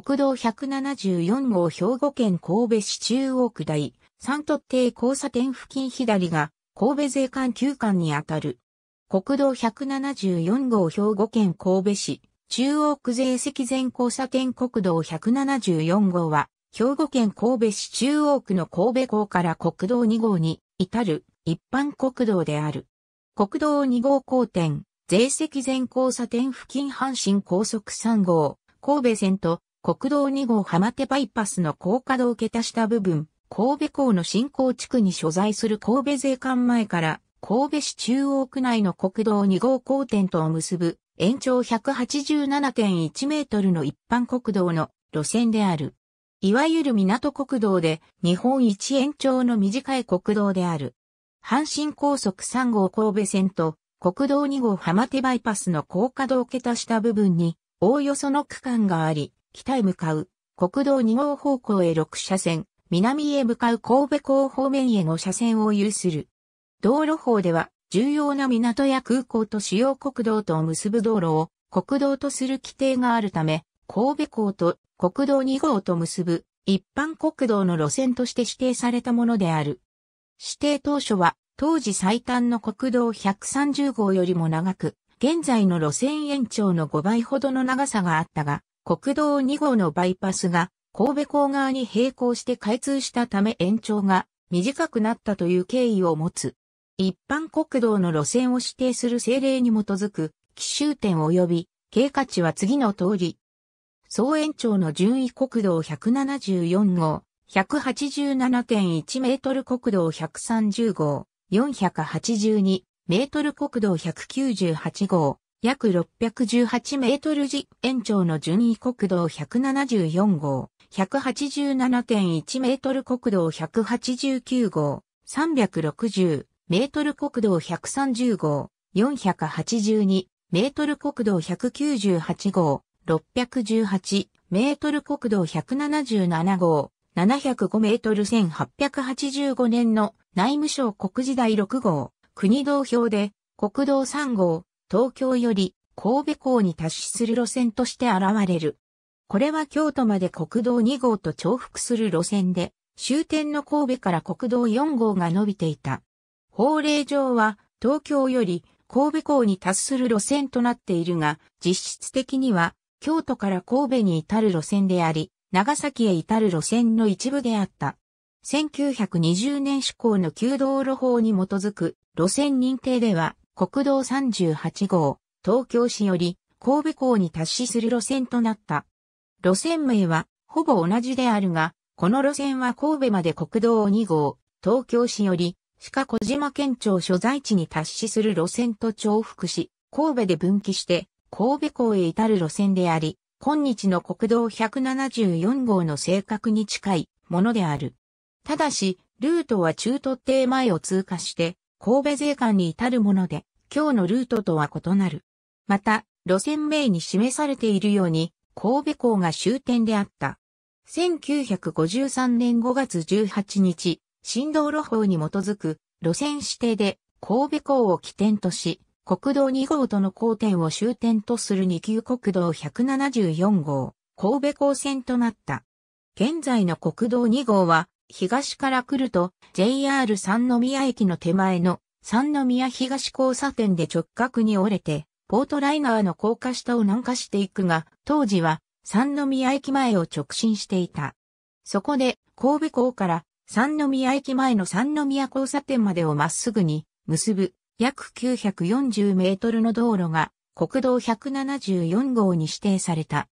国道174号兵庫県神戸市中央区第三都定交差点付近左が、神戸税関9管にあたる。国道174号兵庫県神戸市、中央区税関前交差点国道174号は、兵庫県神戸市中央区の神戸港から国道2号に至る一般国道である。国道2号交点、税関前交差点付近阪神高速3号、神戸線と国道2号浜手バイパスの高架道桁下部分、神戸港の新港地区に所在する神戸税関前から神戸市中央区内の国道2号交点とを結ぶ延長187.1メートルの一般国道の路線である。いわゆる港国道で日本一延長の短い国道である。阪神高速3号神戸線と国道2号浜手バイパスの高架道桁下部分におおよその区間があり、北へ向かう、国道2号方向へ6車線、南へ向かう神戸港方面への車線を有する。道路法では、重要な港や空港と主要国道とを結ぶ道路を国道とする規定があるため、神戸港と国道2号と結ぶ一般国道の路線として指定されたものである。指定当初は当時最短の国道130号よりも長く、現在の路線延長の5倍ほどの長さがあったが、国道2号のバイパスが神戸港側に並行して開通したため延長が短くなったという経緯を持つ。一般国道の路線を指定する政令に基づく奇襲点及び経過値は次の通り。総延長の順位国道174号、187.1メートル国道130号、482メートル国道198号、約618メートル時延長の順位国道174号、187.1メートル国道189号、360メートル国道130号、482メートル国道198号、618メートル国道177号、705メートル1885年の内務省国時代6号、国道表で国道3号、東京より神戸港に達しする路線として現れる。これは京都まで国道2号と重複する路線で、終点の神戸から国道4号が伸びていた。法令上は東京より神戸港に達する路線となっているが、実質的には京都から神戸に至る路線であり、長崎へ至る路線の一部であった。1920年施行の旧道路法に基づく路線認定では、国道38号、東京市より神戸港に達しする路線となった。路線名はほぼ同じであるが、この路線は神戸まで国道2号、東京市より鹿小島県庁所在地に達しする路線と重複し、神戸で分岐して神戸港へ至る路線であり、今日の国道174号の正確に近いものである。ただし、ルートは中途艇前を通過して、神戸税関に至るもので、今日のルートとは異なる。また、路線名に示されているように、神戸港が終点であった。1953年5月18日、新道路法に基づく路線指定で神戸港を起点とし、国道2号との交点を終点とする2級国道174号、神戸港線となった。現在の国道2号は東から来ると JR 三宮駅の手前の三宮東交差点で直角に折れて、ポートライナーの高架下を南下していくが、当時は三宮駅前を直進していた。そこで神戸港から三宮駅前の三宮交差点までをまっすぐに結ぶ約940メートルの道路が国道174号に指定された。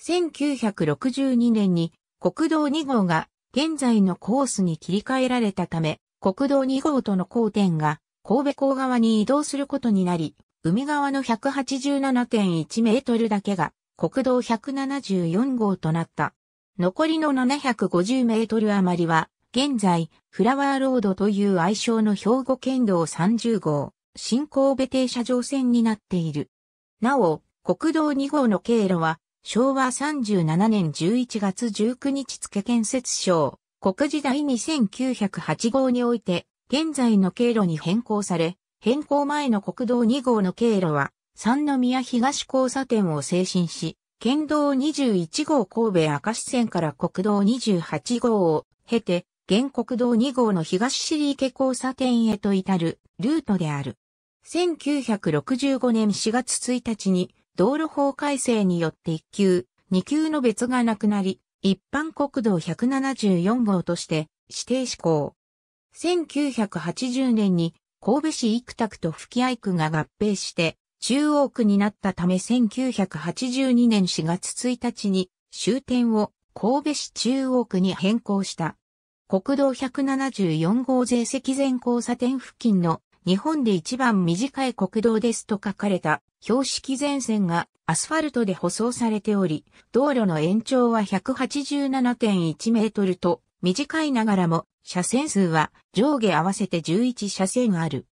1962年に国道2号が現在のコースに切り替えられたため、国道2号との交点が神戸港側に移動することになり、海側の187.1メートルだけが国道174号となった。残りの750メートル余りは、現在、フラワーロードという愛称の兵庫県道30号、新神戸停車場線になっている。なお、国道2号の経路は、昭和37年11月19日付建設省、国時代2908号において、現在の経路に変更され、変更前の国道2号の経路は、三宮東交差点を精神し、県道21号神戸明石線から国道28号を経て、現国道2号の東尻池交差点へと至るルートである。1965年4月1日に道路法改正によって1級、2級の別がなくなり、一般国道174号として指定施行。1980年に神戸市幾区と吹合区が合併して中央区になったため1982年4月1日に終点を神戸市中央区に変更した。国道174号税積前交差点付近の日本で一番短い国道ですと書かれた標識前線がアスファルトで舗装されており、道路の延長は187.1メートルと短いながらも車線数は上下合わせて11車線ある。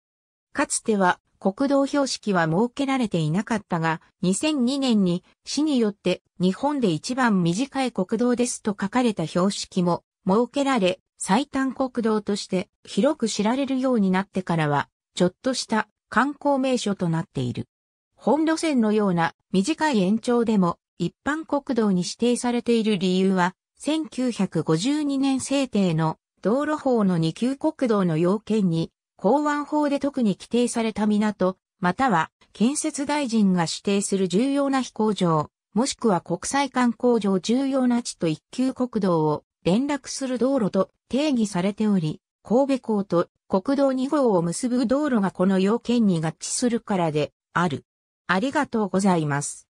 かつては国道標識は設けられていなかったが、2002年に市によって日本で一番短い国道ですと書かれた標識も設けられ、最短国道として広く知られるようになってからは、ちょっとした観光名所となっている。本路線のような短い延長でも一般国道に指定されている理由は、1952年制定の道路法の2級国道の要件に、港湾法で特に規定された港、または建設大臣が指定する重要な飛行場、もしくは国際観光場重要な地と一級国道を連絡する道路と定義されており、神戸港と国道2号を結ぶ道路がこの要件に合致するからである。ありがとうございます。